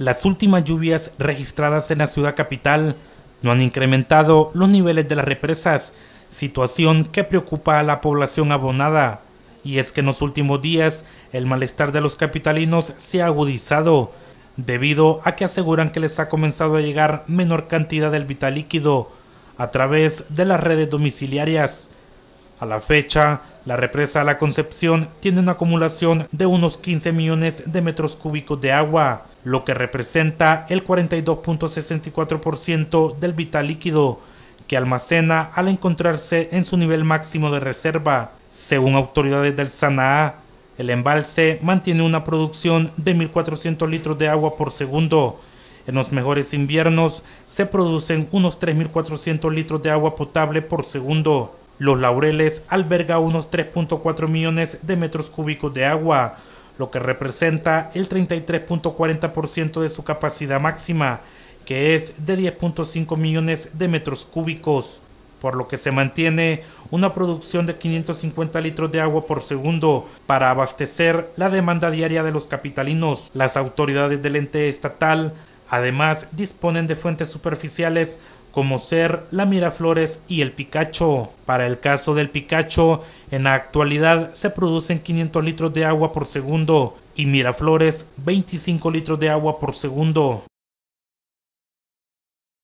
las últimas lluvias registradas en la ciudad capital no han incrementado los niveles de las represas, situación que preocupa a la población abonada. Y es que en los últimos días el malestar de los capitalinos se ha agudizado, debido a que aseguran que les ha comenzado a llegar menor cantidad del vital líquido a través de las redes domiciliarias. A la fecha, la represa La Concepción tiene una acumulación de unos 15 millones de metros cúbicos de agua, lo que representa el 42.64% del vital líquido que almacena al encontrarse en su nivel máximo de reserva. Según autoridades del Sanaa, el embalse mantiene una producción de 1.400 litros de agua por segundo. En los mejores inviernos se producen unos 3.400 litros de agua potable por segundo. Los Laureles alberga unos 3.4 millones de metros cúbicos de agua, lo que representa el 33.40% de su capacidad máxima, que es de 10.5 millones de metros cúbicos, por lo que se mantiene una producción de 550 litros de agua por segundo para abastecer la demanda diaria de los capitalinos. Las autoridades del ente estatal Además, disponen de fuentes superficiales como ser la Miraflores y el Picacho. Para el caso del Picacho, en la actualidad se producen 500 litros de agua por segundo y Miraflores 25 litros de agua por segundo.